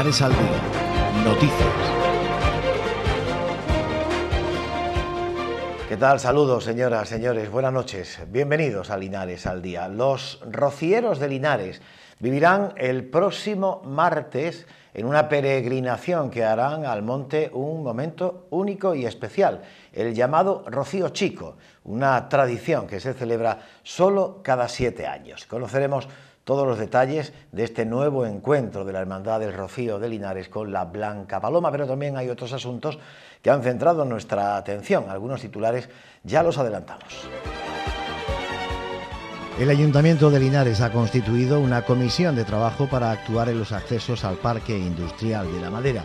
Linares al día. Noticias. ¿Qué tal? Saludos, señoras, señores. Buenas noches. Bienvenidos a Linares al día. Los rocieros de Linares vivirán el próximo martes en una peregrinación que harán al monte un momento único y especial, el llamado Rocío Chico una tradición que se celebra solo cada siete años. Conoceremos todos los detalles de este nuevo encuentro de la Hermandad del Rocío de Linares con la Blanca Paloma, pero también hay otros asuntos que han centrado nuestra atención. Algunos titulares ya los adelantamos. El Ayuntamiento de Linares ha constituido una comisión de trabajo para actuar en los accesos al Parque Industrial de la Madera.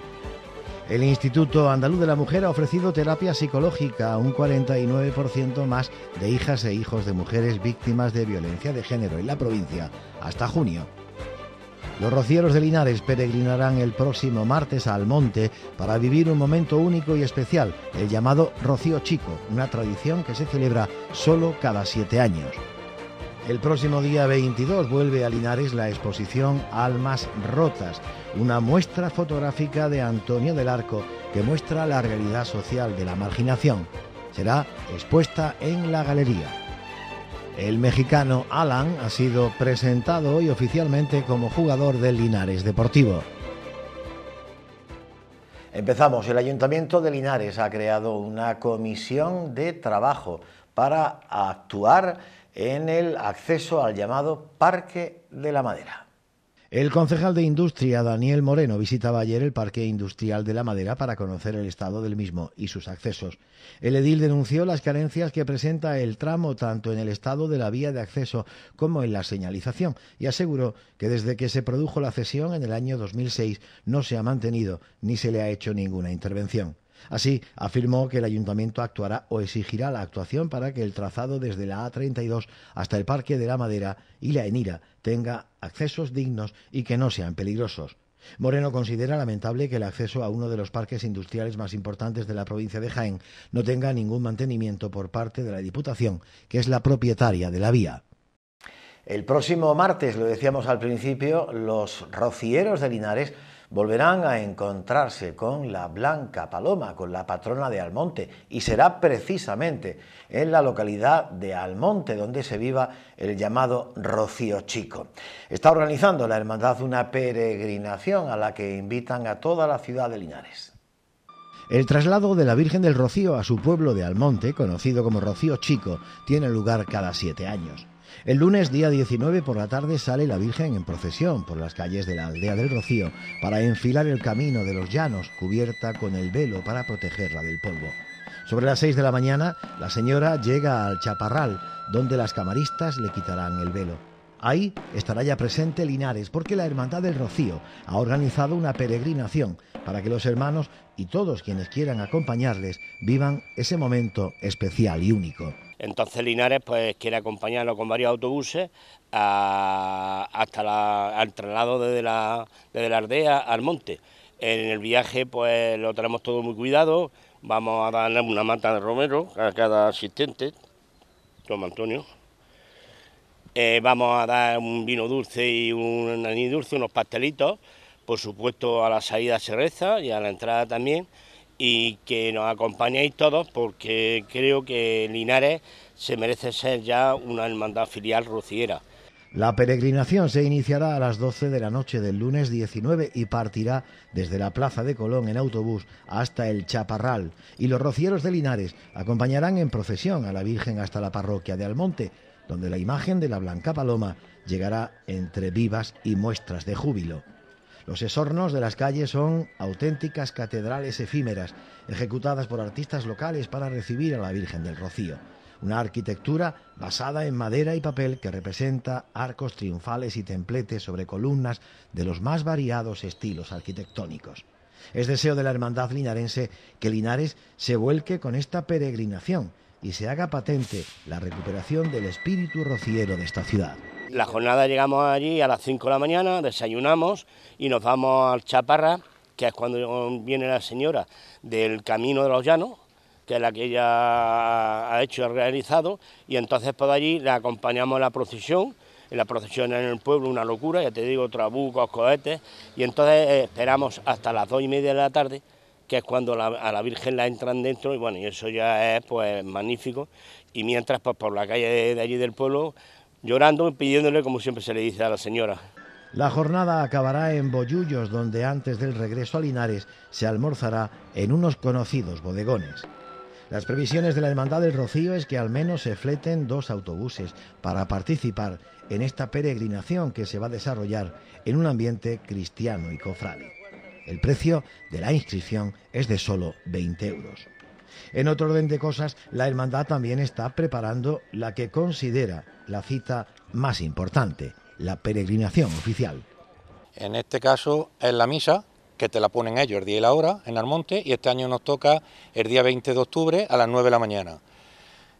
El Instituto Andaluz de la Mujer ha ofrecido terapia psicológica a un 49% más de hijas e hijos de mujeres víctimas de violencia de género en la provincia hasta junio. Los rocieros de Linares peregrinarán el próximo martes al monte para vivir un momento único y especial, el llamado Rocío Chico, una tradición que se celebra solo cada siete años. El próximo día 22 vuelve a Linares la exposición Almas Rotas, una muestra fotográfica de Antonio del Arco que muestra la realidad social de la marginación. Será expuesta en la galería. El mexicano Alan ha sido presentado hoy oficialmente como jugador del Linares Deportivo. Empezamos. El Ayuntamiento de Linares ha creado una comisión de trabajo para actuar en el acceso al llamado Parque de la Madera. El concejal de Industria, Daniel Moreno, visitaba ayer el Parque Industrial de la Madera para conocer el estado del mismo y sus accesos. El edil denunció las carencias que presenta el tramo tanto en el estado de la vía de acceso como en la señalización y aseguró que desde que se produjo la cesión en el año 2006 no se ha mantenido ni se le ha hecho ninguna intervención. Así, afirmó que el ayuntamiento actuará o exigirá la actuación para que el trazado desde la A32 hasta el Parque de la Madera y la Enira tenga accesos dignos y que no sean peligrosos. Moreno considera lamentable que el acceso a uno de los parques industriales más importantes de la provincia de Jaén no tenga ningún mantenimiento por parte de la Diputación, que es la propietaria de la vía. El próximo martes, lo decíamos al principio, los rocieros de Linares volverán a encontrarse con la Blanca Paloma, con la patrona de Almonte, y será precisamente en la localidad de Almonte donde se viva el llamado Rocío Chico. Está organizando la Hermandad una peregrinación a la que invitan a toda la ciudad de Linares. El traslado de la Virgen del Rocío a su pueblo de Almonte, conocido como Rocío Chico, tiene lugar cada siete años. El lunes día 19 por la tarde sale la Virgen en procesión por las calles de la aldea del Rocío para enfilar el camino de los llanos cubierta con el velo para protegerla del polvo. Sobre las 6 de la mañana la señora llega al chaparral donde las camaristas le quitarán el velo. Ahí estará ya presente Linares porque la Hermandad del Rocío ha organizado una peregrinación para que los hermanos y todos quienes quieran acompañarles vivan ese momento especial y único. Entonces Linares pues quiere acompañarlo con varios autobuses hasta el traslado desde la, aldea al monte. En el viaje pues lo tenemos todo muy cuidado, vamos a dar una mata de romero a cada asistente, toma Antonio. Eh, vamos a dar un vino dulce y un dulce, unos pastelitos, por supuesto a la salida se reza y a la entrada también y que nos acompañéis todos porque creo que Linares se merece ser ya una hermandad filial rociera. La peregrinación se iniciará a las 12 de la noche del lunes 19 y partirá desde la Plaza de Colón en autobús hasta el Chaparral y los rocieros de Linares acompañarán en procesión a la Virgen hasta la parroquia de Almonte, donde la imagen de la Blanca Paloma llegará entre vivas y muestras de júbilo. Los esornos de las calles son auténticas catedrales efímeras, ejecutadas por artistas locales para recibir a la Virgen del Rocío. Una arquitectura basada en madera y papel que representa arcos triunfales y templetes sobre columnas de los más variados estilos arquitectónicos. Es deseo de la Hermandad linarense que Linares se vuelque con esta peregrinación y se haga patente la recuperación del espíritu rociero de esta ciudad. La jornada llegamos allí a las 5 de la mañana, desayunamos y nos vamos al Chaparra, que es cuando viene la señora del Camino de los Llanos, que es la que ella ha hecho y ha realizado, y entonces por allí la acompañamos a la procesión la procesión en el pueblo, una locura, ya te digo, trabucos, cohetes, y entonces eh, esperamos hasta las dos y media de la tarde que es cuando a la Virgen la entran dentro y bueno, y eso ya es pues magnífico. Y mientras pues, por la calle de, allí del pueblo, llorando, y pidiéndole como siempre se le dice a la señora. La jornada acabará en Boyullos, donde antes del regreso a Linares se almorzará en unos conocidos bodegones. Las previsiones de la Hermandad del Rocío es que al menos se fleten dos autobuses para participar en esta peregrinación que se va a desarrollar en un ambiente cristiano y cofrade. El precio de la inscripción es de solo 20 euros. En otro orden de cosas, la hermandad también está preparando la que considera la cita más importante, la peregrinación oficial. En este caso es la misa, que te la ponen ellos el día y la hora en Almonte, y este año nos toca el día 20 de octubre a las 9 de la mañana.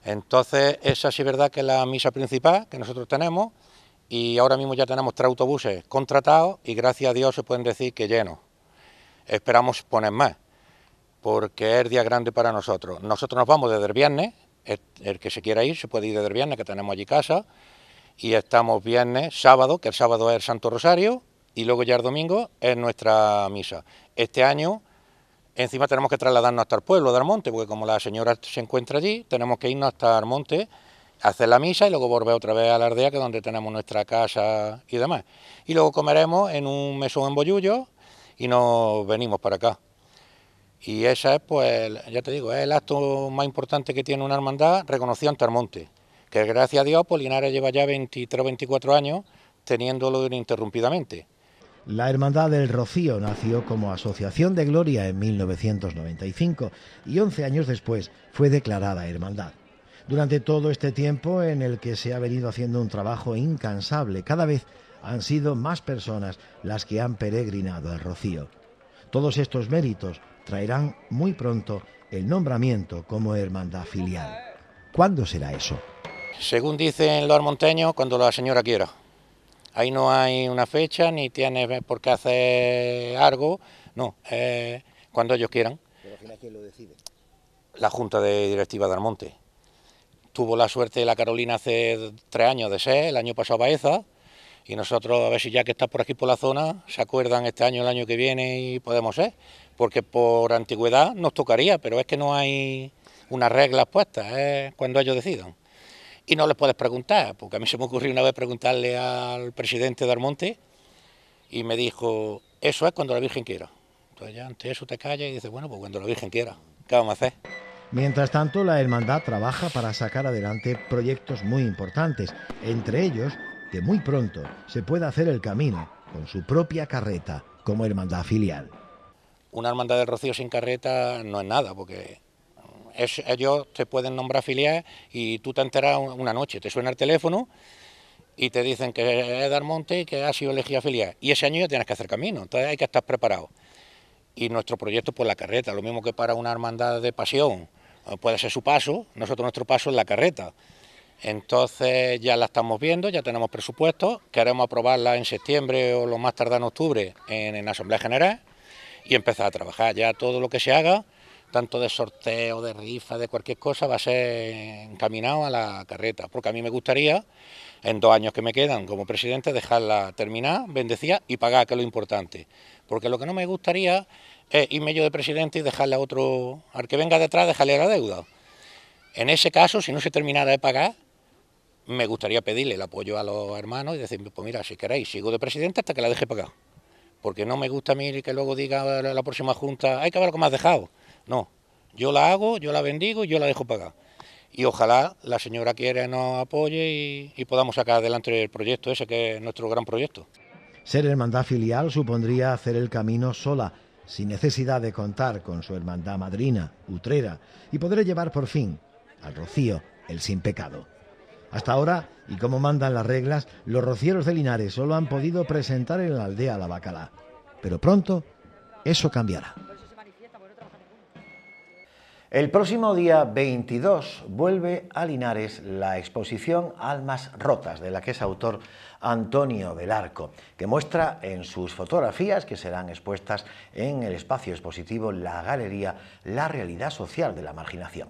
Entonces, esa sí es verdad que es la misa principal que nosotros tenemos, y ahora mismo ya tenemos tres autobuses contratados, y gracias a Dios se pueden decir que llenos esperamos poner más, porque es día grande para nosotros. Nosotros nos vamos desde el viernes, el, que se quiera ir se puede ir desde el viernes, que tenemos allí casa, y estamos viernes, sábado, que el sábado es el Santo Rosario, y luego ya el domingo es nuestra misa. Este año encima tenemos que trasladarnos hasta el pueblo de Armonte, porque como la señora se encuentra allí, tenemos que irnos hasta monte hacer la misa y luego volver otra vez a la aldea, que es donde tenemos nuestra casa y demás. Y luego comeremos en un mesón en Boyullo, y nos venimos para acá. Y esa es, pues, ya te digo, el acto más importante que tiene una hermandad reconocida en Tarmonte, que gracias a Dios, Polinares pues, lleva ya 23 o 24 años teniéndolo ininterrumpidamente. La Hermandad del Rocío nació como Asociación de Gloria en 1995 y 11 años después fue declarada Hermandad. Durante todo este tiempo en el que se ha venido haciendo un trabajo incansable, cada vez han sido más personas las que han peregrinado al Rocío. Todos estos méritos traerán muy pronto el nombramiento como hermandad filial. ¿Cuándo será eso? Según dicen los monteños, cuando la señora quiera. Ahí no hay una fecha ni tiene por qué hacer algo, no, eh, cuando ellos quieran. ¿Pero al final quién lo decide? La Junta de Directiva de Almonte. Tuvo la suerte de la Carolina hace tres años de ser, el año pasado Baeza, y nosotros a ver si ya que está por aquí por la zona se acuerdan este año, el año que viene y podemos ser, porque por antigüedad nos tocaría, pero es que no hay unas reglas puestas, es ¿eh? cuando ellos decidan. Y no les puedes preguntar, porque a mí se me ocurrió una vez preguntarle al presidente de Almonte y me dijo, eso es cuando la Virgen quiera. Entonces ya ante eso te callas y dices, bueno, pues cuando la Virgen quiera, ¿qué vamos a hacer? Mientras tanto, la hermandad trabaja para sacar adelante proyectos muy importantes, entre ellos muy pronto se pueda hacer el camino con su propia carreta como hermandad filial. Una hermandad del Rocío sin carreta no es nada, porque ellos te pueden nombrar filial y tú te enteras una noche, te suena el teléfono y te dicen que es Darmonte y que ha sido elegida filial. Y ese año ya tienes que hacer camino, entonces hay que estar preparado. Y nuestro proyecto por la carreta, lo mismo que para una hermandad de pasión, puede ser su paso, nosotros nuestro paso es la carreta. Entonces ya la estamos viendo, ya tenemos presupuesto, queremos aprobarla en septiembre o lo más tardar en octubre en, en Asamblea General y empezar a trabajar. Ya todo lo que se haga, tanto de sorteo, de rifa, de cualquier cosa, va a ser encaminado a la carreta, porque a mí me gustaría, en dos años que me quedan como presidente, dejarla terminar, bendecida y pagar, que es lo importante. Porque lo que no me gustaría es irme yo de presidente y dejarle a otro, al que venga detrás, dejarle la deuda. En ese caso, si no se terminara de pagar, me gustaría pedirle el apoyo a los hermanos y decir, pues mira, si queréis, sigo de presidente hasta que la deje pagar. Porque no me gusta a mí que luego diga la próxima junta, hay que ver cómo has dejado. No, yo la hago, yo la bendigo y yo la dejo pagar. Y ojalá la señora quiere nos apoye y, podamos sacar adelante el proyecto ese que es nuestro gran proyecto. Ser hermandad filial supondría hacer el camino sola, sin necesidad de contar con su hermandad madrina, utrera, y poder llevar por fin al rocío el sin pecado. Hasta ahora, y como mandan las reglas, los rocieros de Linares solo han podido presentar en la aldea la bacala. Pero pronto eso cambiará. El próximo día 22 vuelve a Linares la exposición Almas Rotas, de la que es autor Antonio del Arco, que muestra en sus fotografías que serán expuestas en el espacio expositivo La Galería, la realidad social de la marginación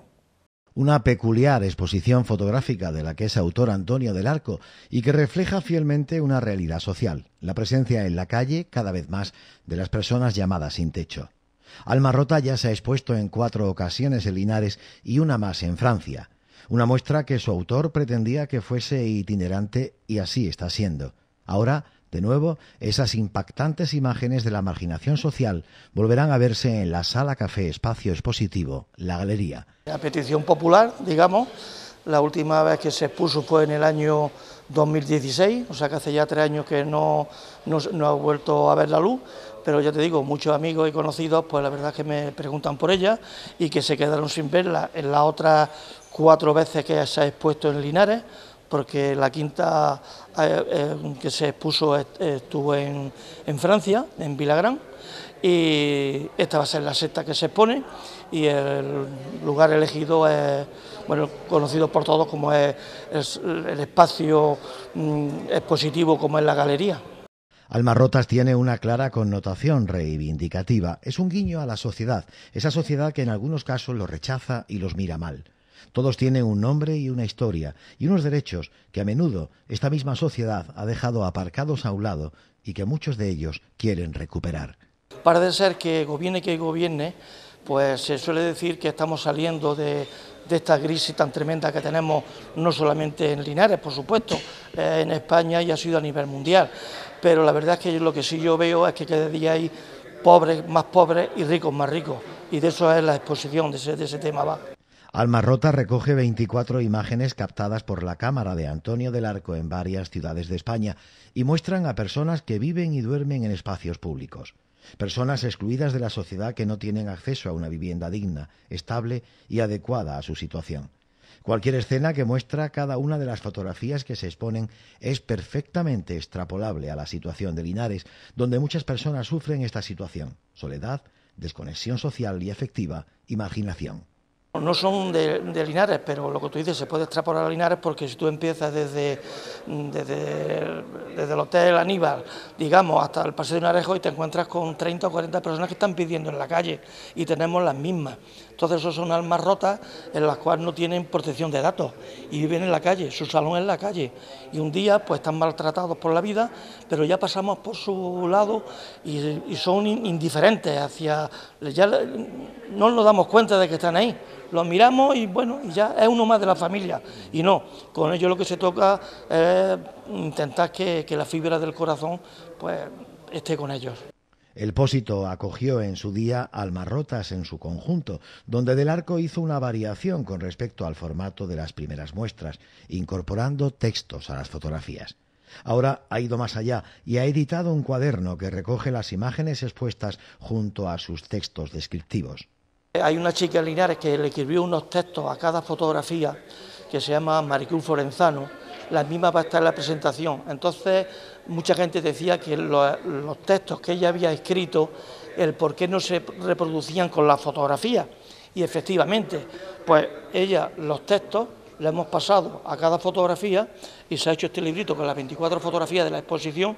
una peculiar exposición fotográfica de la que es autor Antonio del Arco y que refleja fielmente una realidad social, la presencia en la calle cada vez más de las personas llamadas sin techo. Alma Rota ya se ha expuesto en cuatro ocasiones en Linares y una más en Francia, una muestra que su autor pretendía que fuese itinerante y así está siendo. Ahora de nuevo, esas impactantes imágenes de la marginación social volverán a verse en la sala café espacio expositivo, la galería. La petición popular, digamos, la última vez que se expuso fue en el año 2016, o sea que hace ya tres años que no, no ha vuelto a ver la luz, pero ya te digo, muchos amigos y conocidos, pues la verdad es que me preguntan por ella y que se quedaron sin verla en las otras cuatro veces que se ha expuesto en Linares, porque la quinta eh, eh, que se expuso estuvo en, Francia, en Villagrán, y esta va a ser la sexta que se expone y el lugar elegido es bueno conocido por todos como es, el espacio mm, expositivo como es la galería. Almarrotas tiene una clara connotación reivindicativa, es un guiño a la sociedad, esa sociedad que en algunos casos los rechaza y los mira mal. Todos tienen un nombre y una historia, y unos derechos que a menudo esta misma sociedad ha dejado aparcados a un lado y que muchos de ellos quieren recuperar. Parece ser que gobierne que gobierne, pues se suele decir que estamos saliendo de, esta crisis tan tremenda que tenemos, no solamente en Linares, por supuesto, eh, en España y ha sido a nivel mundial. Pero la verdad es que lo que sí yo veo es que cada día hay pobres más pobres y ricos más ricos. Y de eso es la exposición, de ese, de ese tema va. Alma Rota recoge 24 imágenes captadas por la cámara de Antonio del Arco en varias ciudades de España y muestran a personas que viven y duermen en espacios públicos, personas excluidas de la sociedad que no tienen acceso a una vivienda digna, estable y adecuada a su situación. Cualquier escena que muestra cada una de las fotografías que se exponen es perfectamente extrapolable a la situación de Linares, donde muchas personas sufren esta situación, soledad, desconexión social y efectiva, imaginación. No son de, Linares, pero lo que tú dices se puede extrapolar a Linares porque si tú empiezas desde, desde el Hotel Aníbal, digamos, hasta el Paseo de Narejo y te encuentras con 30 o 40 personas que están pidiendo en la calle y tenemos las mismas. Entonces esos son almas rotas en las cuales no tienen protección de datos y viven en la calle, su salón es la calle. Y un día pues están maltratados por la vida, pero ya pasamos por su lado y, son indiferentes hacia... Ya no nos damos cuenta de que están ahí, los miramos y bueno, ya es uno más de la familia. Y no, con ellos lo que se toca es intentar que, que la fibra del corazón pues esté con ellos. El Pósito acogió en su día Almarrotas en su conjunto, donde Del Arco hizo una variación con respecto al formato de las primeras muestras, incorporando textos a las fotografías. Ahora ha ido más allá y ha editado un cuaderno que recoge las imágenes expuestas junto a sus textos descriptivos. Hay una chica en Linares que le escribió unos textos a cada fotografía que se llama Maricú Forenzano. La misma va a estar en la presentación. Entonces mucha gente decía que los, textos que ella había escrito, el por qué no se reproducían con la fotografía. Y efectivamente, pues ella, los textos, le hemos pasado a cada fotografía y se ha hecho este librito con las 24 fotografías de la exposición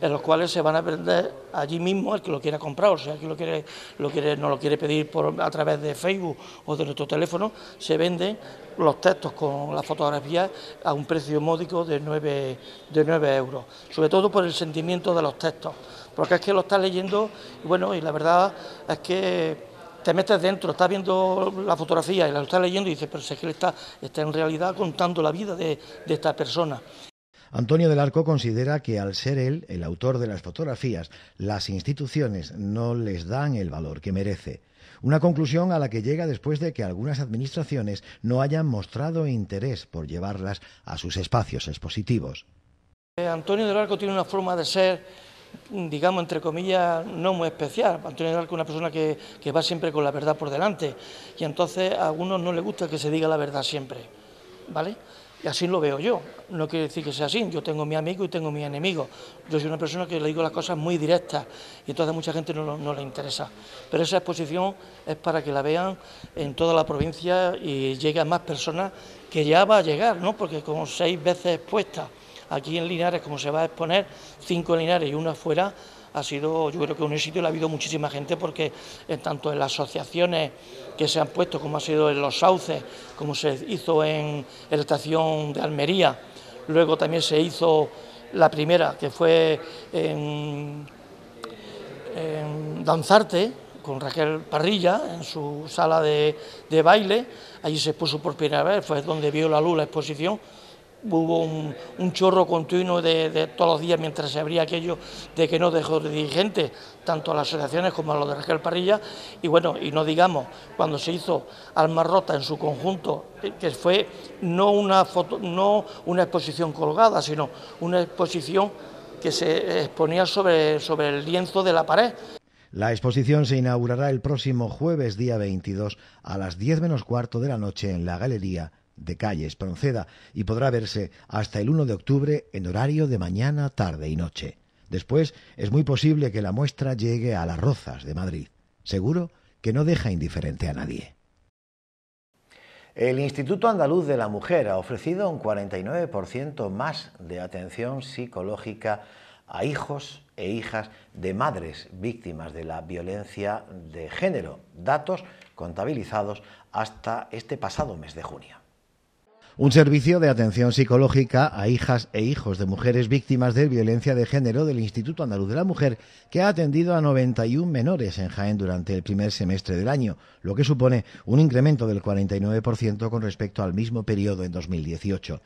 en los cuales se van a vender allí mismo el que lo quiera comprar, o sea, el que lo quiere, lo quiere, no lo quiere pedir a través de Facebook o de nuestro teléfono, se venden los textos con las fotografías a un precio módico de 9, de 9 euros, sobre todo por el sentimiento de los textos, porque es que lo estás leyendo y bueno, y la verdad es que te metes dentro, estás viendo la fotografía y la estás leyendo y dices, pero si es que él está, está en realidad contando la vida de, de, esta persona. Antonio del Arco considera que al ser él el autor de las fotografías, las instituciones no les dan el valor que merece. Una conclusión a la que llega después de que algunas administraciones no hayan mostrado interés por llevarlas a sus espacios expositivos. Eh, Antonio del Arco tiene una forma de ser, digamos, entre comillas, no muy especial. Antonio del Arco es una persona que, va siempre con la verdad por delante y entonces a algunos no le gusta que se diga la verdad siempre, ¿vale? Y así lo veo yo no quiere decir que sea así. Yo tengo mi amigo y tengo mi enemigo. Yo soy una persona que le digo las cosas muy directas y entonces a mucha gente no, le interesa. Pero esa exposición es para que la vean en toda la provincia y llegue más personas que ya va a llegar, ¿no? Porque como seis veces expuesta aquí en Linares, como se va a exponer, cinco en Linares y una afuera... ha sido, yo creo que un éxito y ha habido muchísima gente porque en tanto en las asociaciones que se han puesto, como ha sido en Los Sauces, como se hizo en la estación de Almería, Luego también se hizo la primera, que fue en, Danzarte, con Raquel Parrilla, en su sala de, baile. Allí se puso por primera vez, fue donde vio la luz la exposición hubo un, chorro continuo de, todos los días mientras se abría aquello de que no dejó de dirigente, tanto a las asociaciones como a los de Raquel Parrilla, y bueno, y no digamos, cuando se hizo Almarrota en su conjunto, eh, que fue no una foto, no una exposición colgada, sino una exposición que se exponía sobre, sobre el lienzo de la pared. La exposición se inaugurará el próximo jueves día 22 a las 10 menos cuarto de la noche en la Galería de calles Pronceda y podrá verse hasta el 1 de octubre en horario de mañana, tarde y noche. Después es muy posible que la muestra llegue a las Rozas de Madrid. Seguro que no deja indiferente a nadie. El Instituto Andaluz de la Mujer ha ofrecido un 49% más de atención psicológica a hijos e hijas de madres víctimas de la violencia de género, datos contabilizados hasta este pasado mes de junio un servicio de atención psicológica a hijas e hijos de mujeres víctimas de violencia de género del Instituto Andaluz de la Mujer, que ha atendido a 91 menores en Jaén durante el primer semestre del año, lo que supone un incremento del 49% con respecto al mismo periodo en 2018.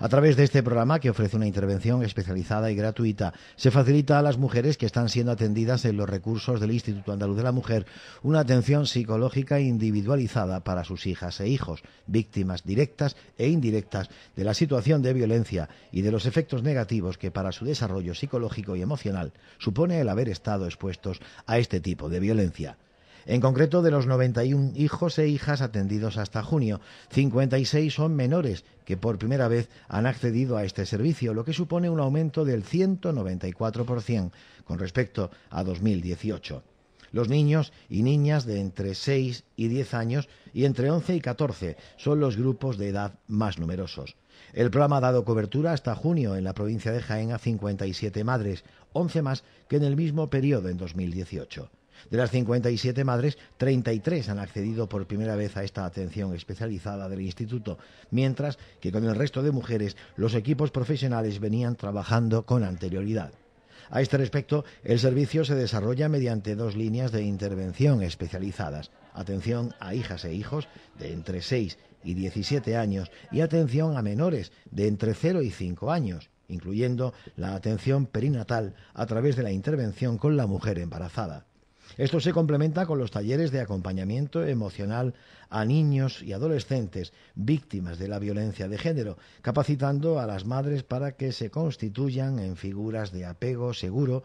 A través de este programa, que ofrece una intervención especializada y gratuita, se facilita a las mujeres que están siendo atendidas en los recursos del Instituto Andaluz de la Mujer una atención psicológica individualizada para sus hijas e hijos, víctimas directas e indirectas de la situación de violencia y de los efectos negativos que para su desarrollo psicológico y emocional supone el haber estado expuestos a este tipo de violencia en concreto de los 91 hijos e hijas atendidos hasta junio. 56 son menores que por primera vez han accedido a este servicio, lo que supone un aumento del 194% con respecto a 2018. Los niños y niñas de entre 6 y 10 años y entre 11 y 14 son los grupos de edad más numerosos. El programa ha dado cobertura hasta junio en la provincia de Jaén a 57 madres, 11 más que en el mismo periodo en 2018. De las 57 madres, 33 han accedido por primera vez a esta atención especializada del instituto, mientras que con el resto de mujeres los equipos profesionales venían trabajando con anterioridad. A este respecto, el servicio se desarrolla mediante dos líneas de intervención especializadas, atención a hijas e hijos de entre 6 y 17 años y atención a menores de entre 0 y 5 años, incluyendo la atención perinatal a través de la intervención con la mujer embarazada. Esto se complementa con los talleres de acompañamiento emocional a niños y adolescentes víctimas de la violencia de género, capacitando a las madres para que se constituyan en figuras de apego seguro,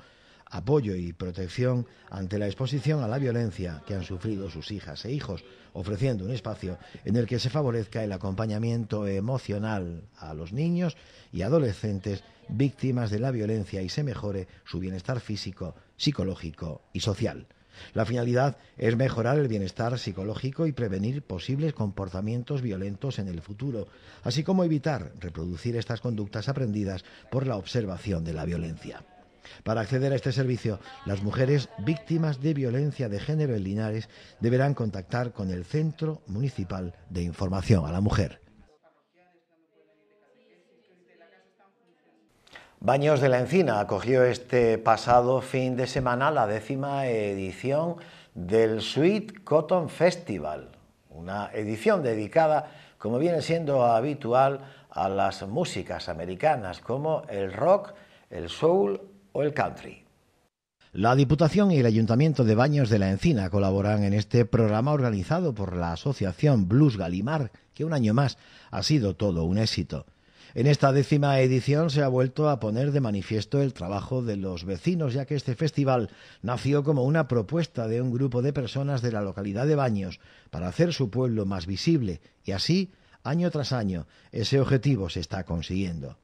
apoyo y protección ante la exposición a la violencia que han sufrido sus hijas e hijos, ofreciendo un espacio en el que se favorezca el acompañamiento emocional a los niños y adolescentes víctimas de la violencia y se mejore su bienestar físico, psicológico y social. La finalidad es mejorar el bienestar psicológico y prevenir posibles comportamientos violentos en el futuro, así como evitar reproducir estas conductas aprendidas por la observación de la violencia. Para acceder a este servicio, las mujeres víctimas de violencia de género en Linares deberán contactar con el Centro Municipal de Información a la Mujer. Baños de la Encina acogió este pasado fin de semana la décima edición del Sweet Cotton Festival, una edición dedicada, como viene siendo habitual, a las músicas americanas como el rock, el soul o el country. La Diputación y el Ayuntamiento de Baños de la Encina colaboran en este programa organizado por la Asociación Blues Galimar, que un año más ha sido todo un éxito. En esta décima edición se ha vuelto a poner de manifiesto el trabajo de los vecinos, ya que este festival nació como una propuesta de un grupo de personas de la localidad de Baños para hacer su pueblo más visible y así, año tras año, ese objetivo se está consiguiendo.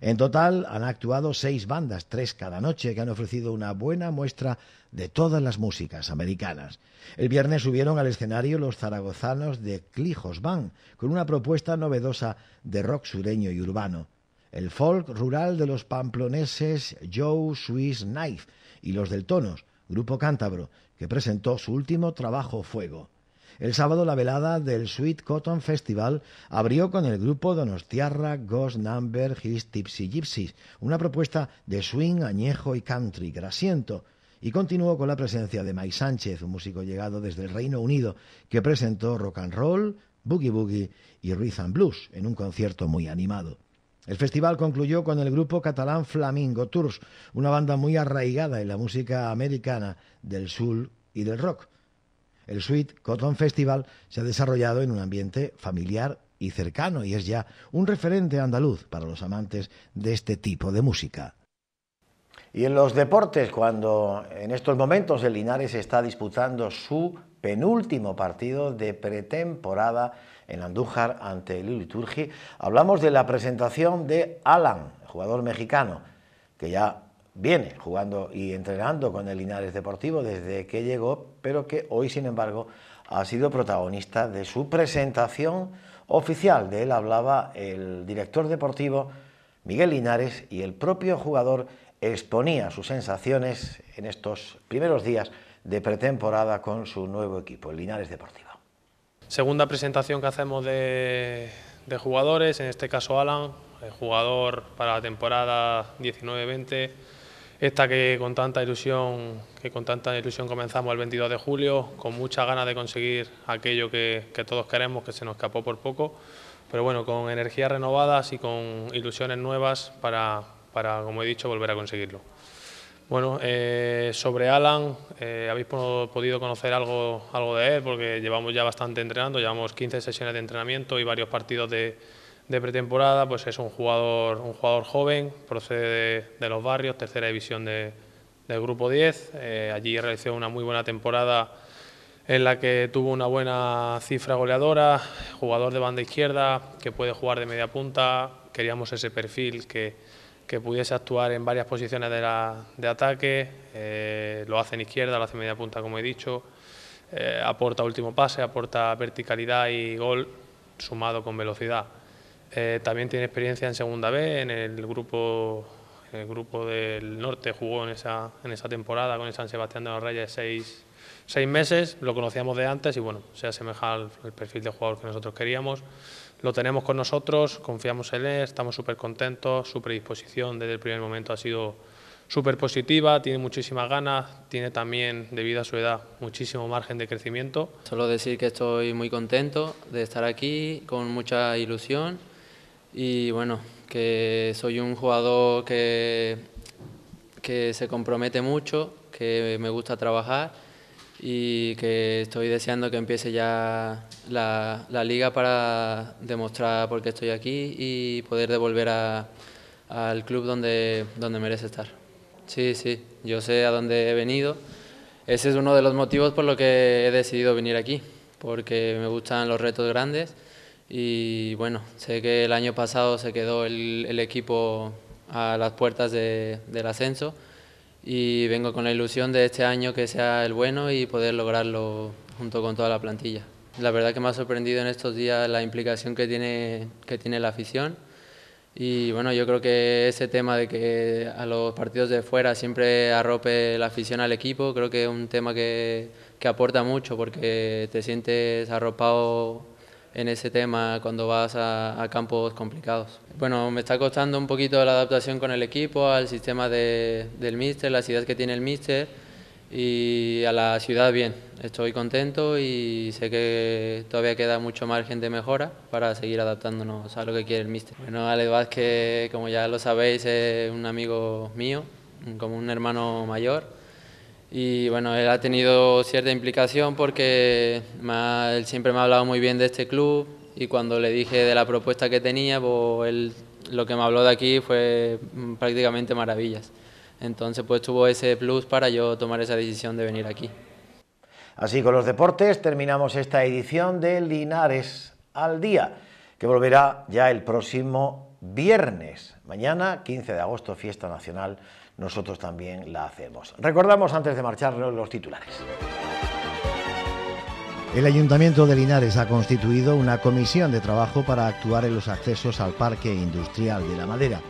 En total han actuado seis bandas, tres cada noche, que han ofrecido una buena muestra de todas las músicas americanas. El viernes subieron al escenario los zaragozanos de Clijos Band, con una propuesta novedosa de rock sureño y urbano. El folk rural de los pamploneses Joe Swiss Knife y los del Tonos, grupo cántabro, que presentó su último trabajo Fuego. El sábado la velada del Sweet Cotton Festival abrió con el grupo Donostiarra Ghost Number His Tipsy Gypsies, una propuesta de swing, añejo y country grasiento, y continuó con la presencia de Mike Sánchez, un músico llegado desde el Reino Unido, que presentó rock and roll, boogie boogie y rhythm blues en un concierto muy animado. El festival concluyó con el grupo catalán Flamingo Tours, una banda muy arraigada en la música americana del sur y del rock el Sweet Cotton Festival se ha desarrollado en un ambiente familiar y cercano y es ya un referente andaluz para los amantes de este tipo de música. Y en los deportes, cuando en estos momentos el Linares está disputando su penúltimo partido de pretemporada en Andújar ante el hablamos de la presentación de Alan, jugador mexicano, que ya viene jugando y entrenando con el Linares Deportivo desde que llegó, pero que hoy, sin embargo, ha sido protagonista de su presentación oficial. De él hablaba el director deportivo Miguel Linares y el propio jugador exponía sus sensaciones en estos primeros días de pretemporada con su nuevo equipo, el Linares Deportivo. Segunda presentación que hacemos de, jugadores, en este caso Alan, jugador para la temporada 19-20 esta que con tanta ilusión que con tanta ilusión comenzamos el 22 de julio, con muchas ganas de conseguir aquello que, todos queremos, que se nos escapó por poco, pero bueno, con energías renovadas y con ilusiones nuevas para, como he dicho, volver a conseguirlo. Bueno, eh, sobre Alan, eh, habéis podido conocer algo, algo de él, porque llevamos ya bastante entrenando, llevamos 15 sesiones de entrenamiento y varios partidos de, de pretemporada, pues es un jugador, un jugador joven, procede de, los barrios, tercera división del grupo 10. Eh, allí realizó una muy buena temporada en la que tuvo una buena cifra goleadora, jugador de banda izquierda, que puede jugar de media punta, queríamos ese perfil que, que pudiese actuar en varias posiciones de, ataque, eh, lo hace en izquierda, lo hace en media punta como he dicho, eh, aporta último pase, aporta verticalidad y gol sumado con velocidad. Eh, también tiene experiencia en Segunda B, en el grupo, el grupo del norte jugó en esa, en esa temporada con el San Sebastián de los Reyes seis, meses, lo conocíamos de antes y bueno, se asemeja al, perfil de jugador que nosotros queríamos. Lo tenemos con nosotros, confiamos en él, estamos súper contentos, su predisposición desde el primer momento ha sido súper positiva, tiene muchísimas ganas, tiene también, debido a su edad, muchísimo margen de crecimiento. Solo decir que estoy muy contento de estar aquí, con mucha ilusión y bueno, que soy un jugador que, que se compromete mucho, que me gusta trabajar y que estoy deseando que empiece ya la, liga para demostrar por qué estoy aquí y poder devolver al club donde, donde merece estar. Sí, sí, yo sé a dónde he venido. Ese es uno de los motivos por los que he decidido venir aquí, porque me gustan los retos grandes y bueno, sé que el año pasado se quedó el, equipo a las puertas del ascenso y vengo con la ilusión de este año que sea el bueno y poder lograrlo junto con toda la plantilla. La verdad que me ha sorprendido en estos días la implicación que tiene, que tiene la afición y bueno, yo creo que ese tema de que a los partidos de fuera siempre arrope la afición al equipo, creo que es un tema que, que aporta mucho porque te sientes arropado en ese tema cuando vas a, campos complicados. Bueno, me está costando un poquito la adaptación con el equipo, al sistema del míster, la ciudad que tiene el míster y a la ciudad bien. Estoy contento y sé que todavía queda mucho margen de mejora para seguir adaptándonos a lo que quiere el míster. Bueno, Ale Vázquez, como ya lo sabéis, es un amigo mío, como un hermano mayor y bueno, él ha tenido cierta implicación porque él siempre me ha hablado muy bien de este club y cuando le dije de la propuesta que tenía, pues, lo que me habló de aquí fue prácticamente maravillas. Entonces pues tuvo ese plus para yo tomar esa decisión de venir aquí. Así con los deportes terminamos esta edición de Linares al Día, que volverá ya el próximo viernes, mañana 15 de agosto, fiesta nacional nosotros también la hacemos. Recordamos antes de marcharnos los titulares. El Ayuntamiento de Linares ha constituido una comisión de trabajo para actuar en los accesos al Parque Industrial de la Madera.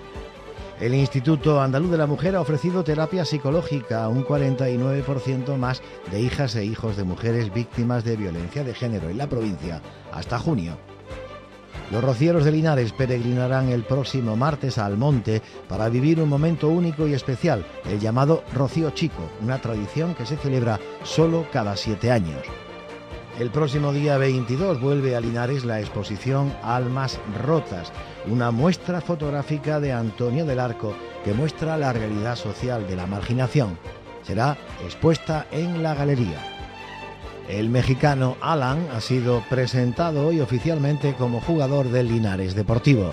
El Instituto Andaluz de la Mujer ha ofrecido terapia psicológica a un 49% más de hijas e hijos de mujeres víctimas de violencia de género en la provincia hasta junio. Los rocieros de Linares peregrinarán el próximo martes al monte para vivir un momento único y especial, el llamado Rocío Chico, una tradición que se celebra solo cada siete años. El próximo día 22 vuelve a Linares la exposición Almas Rotas, una muestra fotográfica de Antonio del Arco que muestra la realidad social de la marginación. Será expuesta en la galería. El mexicano Alan ha sido presentado hoy oficialmente como jugador del Linares Deportivo.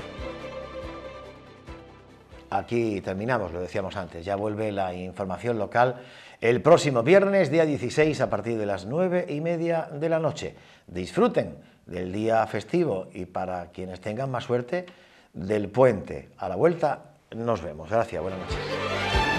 Aquí terminamos, lo decíamos antes, ya vuelve la información local el próximo viernes, día 16, a partir de las 9 y media de la noche. Disfruten del día festivo y para quienes tengan más suerte, del puente. A la vuelta nos vemos. Gracias, buenas noches.